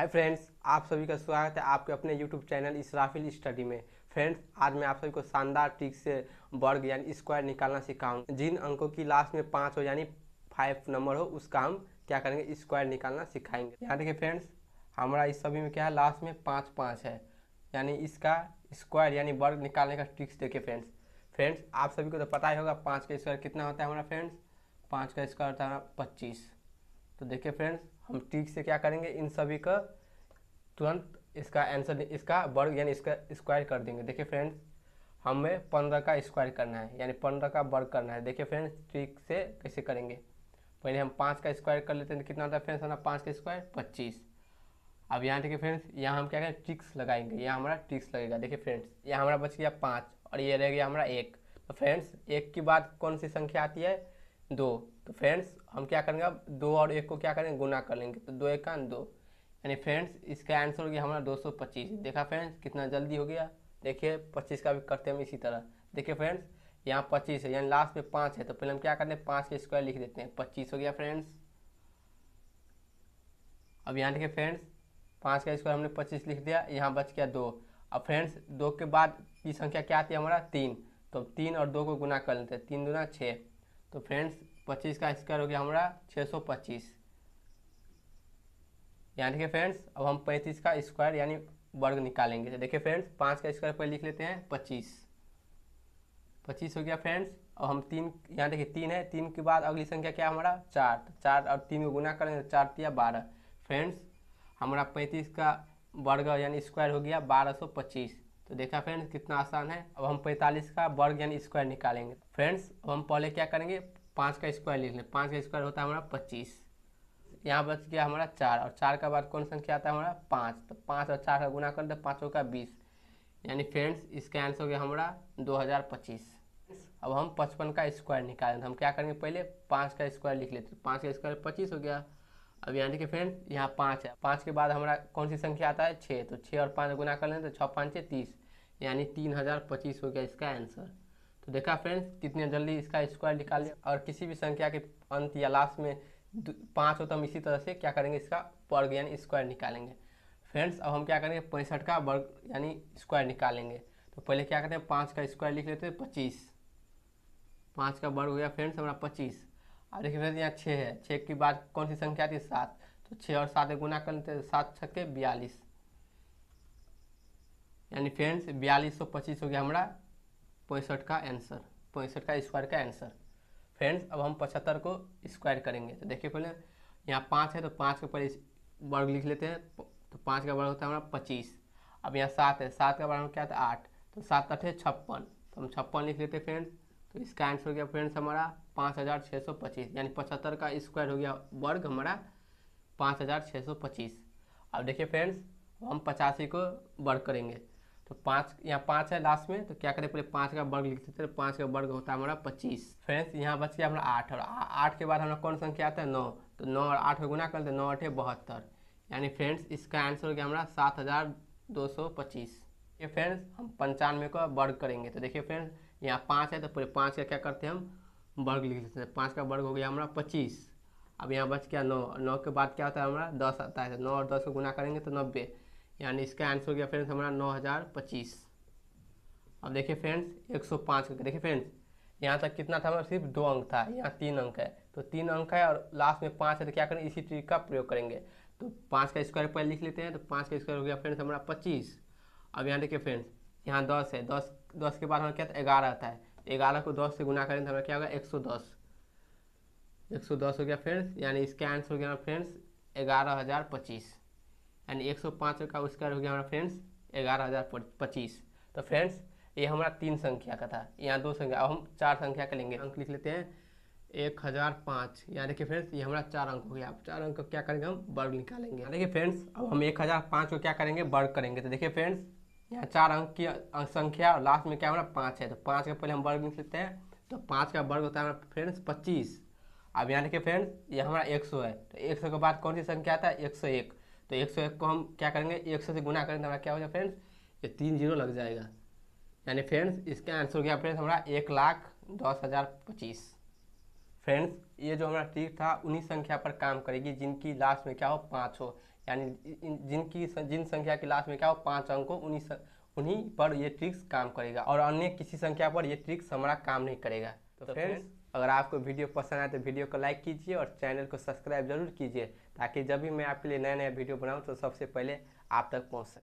hi friends आप सभी का स्वागत है आपके अपने यूट्यूब चैनल इसराफिल स्टडी में फ्रेंड्स आज मैं आप सभी को शानदार ट्रिक से वर्ग यानी स्क्वायर निकालना सिखाऊंगा जिन अंकों की लास्ट में पाँच हो यानी फाइव नंबर हो उसका हम क्या करेंगे स्क्वायर निकालना सिखाएंगे यहाँ देखिए फ्रेंड्स हमारा इस सभी में क्या है लास्ट में पाँच पाँच है यानी इसका स्क्वायर यानी वर्ग निकालने का ट्रिक्स देखिए फ्रेंड्स फ्रेंड्स आप सभी को तो पता ही होगा पाँच का स्क्वायर कितना होता है हमारा फ्रेंड्स पाँच का स्क्वायर होता है हमारा पच्चीस तो देखिए फ्रेंड्स हम ठीक से क्या करेंगे इन सभी का तुरंत इसका आंसर इसका वर्ग यानी इसका स्क्वायर कर देंगे देखिए फ्रेंड्स हमें पंद्रह का स्क्वायर करना है यानी पंद्रह का वर्ग करना है देखिए फ्रेंड्स ठीक से कैसे करेंगे पहले हम पाँच का स्क्वायर कर लेते हैं कितना होता है फ्रेंड्स हमारा पाँच का स्क्वायर पच्चीस अब यहाँ देखिए फ्रेंड्स यहाँ हम क्या करें टिक्स लगाएंगे यहाँ हमारा टिक्स लगेगा देखिए फ्रेंड्स यहाँ हमारा बच गया पाँच और ये रह गया हमारा एक तो फ्रेंड्स एक की बात कौन सी संख्या आती है दो तो फ्रेंड्स हम क्या करेंगे अब दो और एक को क्या करेंगे गुना कर लेंगे तो दो एक का दो यानी फ्रेंड्स इसका आंसर हो गया हमारा दो सौ पच्चीस देखा फ्रेंड्स कितना जल्दी हो गया देखिए पच्चीस का भी करते हम इसी तरह देखिए फ्रेंड्स यहाँ पच्चीस है यानी लास्ट में पाँच है तो पहले हम क्या करते हैं पाँच के स्क्वायर लिख देते हैं पच्चीस हो गया फ्रेंड्स अब यहाँ देखिए फ्रेंड्स पाँच का स्क्वायर हमने पच्चीस लिख दिया यहाँ बच गया दो अब फ्रेंड्स दो के बाद की संख्या क्या आती है हमारा तीन तो तीन और दो को गुना कर लेते हैं तीन गुना छः तो फ्रेंड्स 25 का स्क्वायर हो गया हमारा 625 यानी कि फ्रेंड्स अब हम 35 का स्क्वायर यानी वर्ग निकालेंगे तो देखिए फ्रेंड्स पाँच का स्क्वायर पहले लिख लेते हैं पच्चीस पच्चीस हो गया फ्रेंड्स और हम तीन यहाँ देखिए तीन है तीन के बाद अगली संख्या क्या हमारा चार तो चार और तीन को गुना करेंगे तो चार तिया बारह फ्रेंड्स हमारा पैंतीस का वर्ग यानी स्क्वायर हो गया बारह सौ पच्चीस तो देखा फ्रेंड्स कितना आसान है अब हम 45 का वर्ग यानी स्क्वायर निकालेंगे फ्रेंड्स अब हम पहले क्या करेंगे पाँच का स्क्वायर लिख लें पाँच का स्क्वायर होता है हमारा पच्चीस यहाँ बच गया हमारा चार और चार का बाद कौन संख्या आता है हमारा पाँच तो पाँच और चार का गुना कर दे पाँचों का बीस यानी फ्रेंड्स इसका आंसर हो गया हमारा दो हज़ार पच्चीस अब हम पचपन का स्क्वायर तो हम क्या करेंगे पहले पाँच का स्क्वायर लिख लेते हैं पाँच का स्क्वायर पच्चीस हो गया अब यानी कि फ्रेंड्स यहाँ पाँच है पाँच के बाद हमारा कौन सी संख्या आता है छः तो छः और पाँच गुना कर लें तो छः पाँच छः तीस यानी तीन हज़ार पच्चीस हो गया इसका आंसर तो देखा फ्रेंड्स कितने जल्दी इसका स्क्वायर निकाल लिया और किसी भी संख्या के अंत या लास्ट में पाँच हो तो हम इसी तरह से क्या करेंगे इसका वर्ग यानी स्क्वायर निकालेंगे फ्रेंड्स अब हम क्या करेंगे पैंसठ का वर्ग यानी स्क्वायर निकालेंगे तो पहले क्या करते हैं पाँच का स्क्वायर लिख लेते हैं पच्चीस पाँच का वर्ग हो गया फ्रेंड्स हमारा पच्चीस और देखिए फ्रेंड्स यहाँ छः है छः की बाद कौन सी संख्या थी सात तो छः और सात गुना कर लेते हैं सात छक्के बयालीस यानी फ्रेंड्स बयालीस सौ पच्चीस हो गया हमारा पैंसठ का आंसर पैंसठ का स्क्वायर का आंसर फ्रेंड्स अब हम पचहत्तर को स्क्वायर करेंगे तो देखिए पहले यहाँ पाँच है तो पाँच के ऊपर वर्ग लिख लेते हैं तो पाँच का वर्ग होता है हमारा पच्चीस अब यहाँ सात है सात का वर्ग क्या था आठ तो सात आठ है छप्पन तो हम छप्पन लिख लेते हैं फ्रेंड्स तो इसका आंसर हो गया फ्रेंड्स हमारा पाँच हज़ार छः सौ पच्चीस यानी पचहत्तर का स्क्वायर हो गया वर्ग हमारा पाँच हज़ार छः सौ पच्चीस अब देखिए फ्रेंड्स हम पचासी को वर्ग करेंगे तो पाँच यहाँ पाँच है लास्ट में तो क्या करें पहले पाँच का वर्ग लिखते थे तो पाँच का वर्ग होता है हमारा पच्चीस फ्रेंड्स यहाँ बच गया हमारा आठ और आठ के बाद हमारा कौन संख्या आता है नौ तो नौ और आठ का गुना कर दे नौ आठे बहत्तर यानी फ्रेंड्स इसका आंसर हो गया हमारा सात हज़ार दो सौ पच्चीस ये फ्रेंड्स हम पंचानवे का वर्ग करेंगे तो देखिए फ्रेंड्स यहाँ पाँच है तो पूरे पाँच का क्या करते हैं हम वर्ग लिख लेते हैं तो पाँच का वर्ग हो गया हमारा पच्चीस अब यहाँ बच गया नौ नौ के बाद क्या होता है हमारा दस आता है तो नौ और दस को गुना करेंगे तो नब्बे यानी इसका आंसर हो गया फ्रेंड्स हमारा नौ हज़ार पच्चीस अब देखिए फ्रेंड्स एक सौ पाँच देखिए फ्रेंड्स यहाँ तक कितना था हमारा सिर्फ दो अंक था यहाँ तीन अंक है तो तीन अंक है और लास्ट में पाँच है तो क्या करें इसी ट्रिक का प्रयोग करेंगे तो पाँच का स्क्वायर पहले लिख लेते हैं तो पाँच का स्क्वायर हो गया फ्रेंड्स हमारा पच्चीस अब यहाँ देखिए फ्रेंड्स यहाँ दस है दस दस के बाद हमारा क्या था ग्यारह आता है ग्यारह को दस से गुना करें तो हमारा क्या होगा एक सौ दस एक सौ दस हो गया फ्रेंड्स यानी इसका आंसर हो गया फ्रेंड्स ग्यारह हज़ार पच्चीस यानी एक सौ पाँच का स्क्वायर हो गया हमारा फ्रेंड्स ग्यारह हज़ार पच्चीस तो फ्रेंड्स ये हमारा तीन संख्या का था यहाँ दो संख्या अब हम चार संख्या का लेंगे अंक लिख लेते हैं एक हज़ार पाँच यहाँ देखिए फ्रेंड्स ये हमारा चार अंक हो गया अब चार अंक को क्या करेंगे हम वर्ग निकालेंगे देखिए फ्रेंड्स अब हम एक हज़ार पाँच को क्या करेंगे वर्ग करेंगे तो देखिए फ्रेंड्स यहाँ चार अंक की संख्या और लास्ट में क्या हमारा पाँच है तो पाँच का पहले हम वर्ग लिख लेते हैं तो पाँच का वर्ग होता है हमारा फ्रेंड्स पच्चीस अब यहाँ देखिए फ्रेंड्स ये हमारा एक सौ है तो एक सौ के बाद कौन सी संख्या आता है एक सौ एक तो एक सौ एक को हम क्या करेंगे एक सौ से गुना करेंगे तो हमारा क्या हो जाएगा फ्रेंड्स ये तीन जीरो लग जाएगा यानी फ्रेंड्स इसका आंसर हो गया फ्रेंड्स हमारा एक लाख दस हज़ार पच्चीस फ्रेंड्स ये जो हमारा ट्रिक था उन्हीं संख्या पर काम करेगी जिनकी लास्ट में क्या हो पाँच हो यानी जिनकी जिन संख्या की लास्ट में क्या हो पाँच अंक हो उन्हीं उन्हीं पर ये ट्रिक्स काम करेगा और अन्य किसी संख्या पर ये ट्रिक्स हमारा काम नहीं करेगा तो फ्रेंड्स तो अगर आपको वीडियो पसंद आए तो वीडियो को लाइक कीजिए और चैनल को सब्सक्राइब जरूर कीजिए ताकि जब भी मैं आपके लिए नया नया वीडियो बनाऊँ तो सबसे पहले आप तक पहुँच सकें